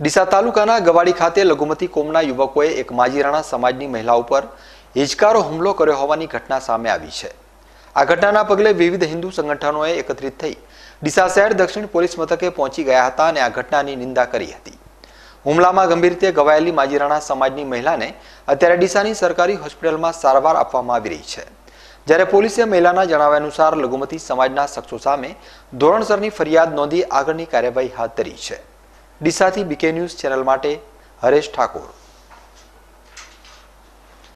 ડીસા તાલુકાના ગવાડી ખાતે લઘુમતી કોમના યુવકોએ એક માજી રાણા સમાજની મહિલા ઉપર હિચકારો હુમલો કર્યો હોવાની ઘટના સામે આવી છે આ ઘટનાના પગલે વિવિધ હિન્દુ સંગઠનોએ એકત્રિત થઈ ડીસા શહેર દક્ષિણ પોલીસ મથકે પહોંચી ગયા હતા અને આ ઘટનાની નિંદા કરી હતી હુમલામાં ગંભીર રીતે ગવાયેલી માજીરાણા સમાજની મહિલાને અત્યારે ડીસાની સરકારી હોસ્પિટલમાં સારવાર આપવામાં આવી રહી છે જ્યારે પોલીસે મહિલાના જણાવ્યા અનુસાર લઘુમતી સમાજના શખ્સો સામે ધોરણસરની ફરિયાદ નોંધી આગળની કાર્યવાહી હાથ ધરી છે Deesa BK news channel Haresh Thakur